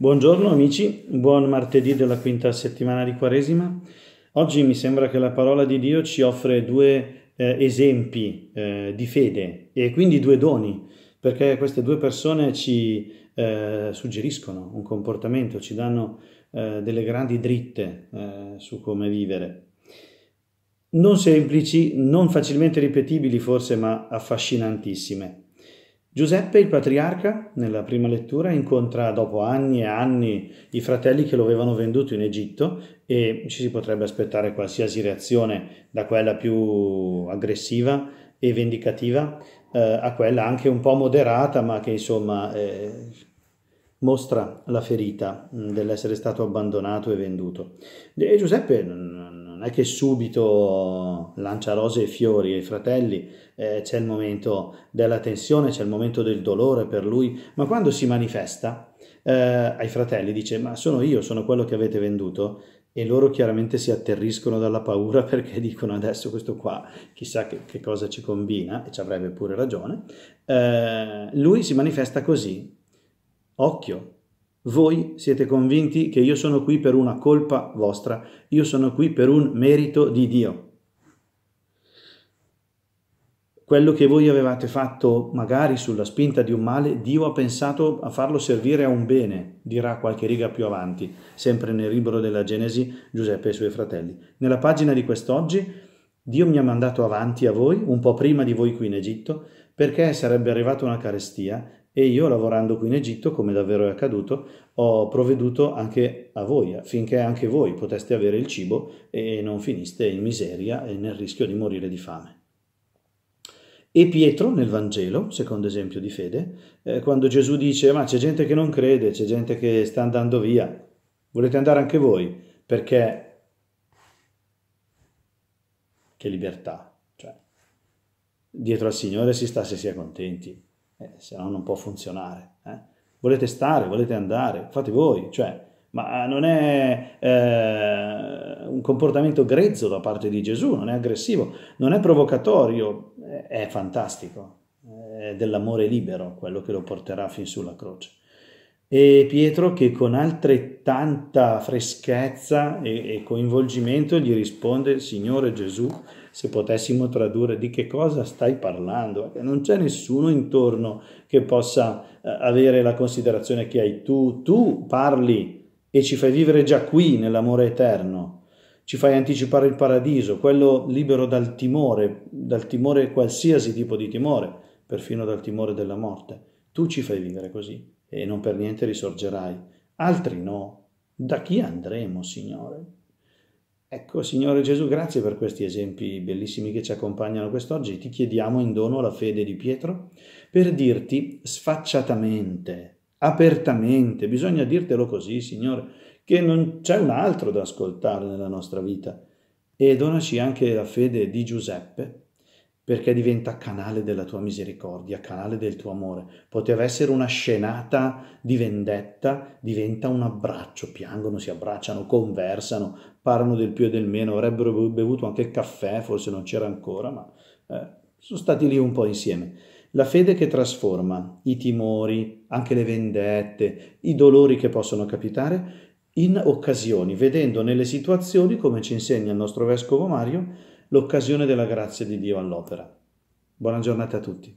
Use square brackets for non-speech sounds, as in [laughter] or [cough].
Buongiorno amici, buon martedì della quinta settimana di Quaresima. Oggi mi sembra che la parola di Dio ci offre due eh, esempi eh, di fede e quindi due doni, perché queste due persone ci eh, suggeriscono un comportamento, ci danno eh, delle grandi dritte eh, su come vivere. Non semplici, non facilmente ripetibili forse, ma affascinantissime. Giuseppe, il patriarca, nella prima lettura incontra dopo anni e anni i fratelli che lo avevano venduto in Egitto e ci si potrebbe aspettare qualsiasi reazione da quella più aggressiva e vendicativa eh, a quella anche un po' moderata ma che insomma eh, mostra la ferita mm, dell'essere stato abbandonato e venduto. E Giuseppe mm, non è che subito lancia rose e fiori ai fratelli, eh, c'è il momento della tensione, c'è il momento del dolore per lui, ma quando si manifesta eh, ai fratelli dice ma sono io, sono quello che avete venduto e loro chiaramente si atterriscono dalla paura [laughs] perché dicono adesso questo qua chissà che, che cosa ci combina e ci avrebbe pure ragione, eh, lui si manifesta così, occhio, voi siete convinti che io sono qui per una colpa vostra, io sono qui per un merito di Dio. Quello che voi avevate fatto magari sulla spinta di un male, Dio ha pensato a farlo servire a un bene, dirà qualche riga più avanti, sempre nel libro della Genesi Giuseppe e i suoi fratelli. Nella pagina di quest'oggi Dio mi ha mandato avanti a voi, un po' prima di voi qui in Egitto, perché sarebbe arrivata una carestia e io lavorando qui in Egitto, come davvero è accaduto, ho provveduto anche a voi, affinché anche voi poteste avere il cibo e non finiste in miseria e nel rischio di morire di fame. E Pietro nel Vangelo, secondo esempio di fede, eh, quando Gesù dice ma c'è gente che non crede, c'è gente che sta andando via, volete andare anche voi? Perché che libertà, cioè dietro al Signore si sta se si è contenti, eh, se no non può funzionare. Eh? Volete stare, volete andare, fate voi, cioè, ma eh, non è eh, un comportamento grezzo da parte di Gesù, non è aggressivo, non è provocatorio, eh, è fantastico, eh, è dell'amore libero quello che lo porterà fin sulla croce e Pietro che con altrettanta freschezza e, coinvolgimento gli risponde Signore Gesù, se potessimo tradurre di che cosa stai parlando, non c'è nessuno intorno che possa eh, avere la considerazione che hai tu, tu parli e ci fai vivere già qui nell'amore eterno, ci fai anticipare il paradiso, quello libero dal timore, dal timore qualsiasi tipo di timore, perfino dal timore della morte, tu ci fai vivere così e non per niente risorgerai. Altri no. Da chi andremo, Signore? Ecco, Signore Gesù, grazie per questi esempi bellissimi che ci accompagnano quest'oggi. Ti chiediamo in dono la fede di Pietro per dirti sfacciatamente, apertamente, bisogna dirtelo così, Signore, che non c'è un altro da ascoltare nella nostra vita. E donaci anche la fede di Giuseppe perché diventa canale della tua misericordia, canale del tuo amore. Poteva essere una scenata di vendetta, diventa un abbraccio, piangono, si abbracciano, conversano, parlano del più e del meno, avrebbero bevuto anche il caffè, forse non c'era ancora, ma eh, sono stati lì un po' insieme. La fede che trasforma i timori, anche le vendette, i dolori che possono capitare in occasioni, vedendo nelle situazioni, come ci insegna il nostro vescovo Mario, l'occasione della grazia di Dio all'opera. Buona giornata a tutti.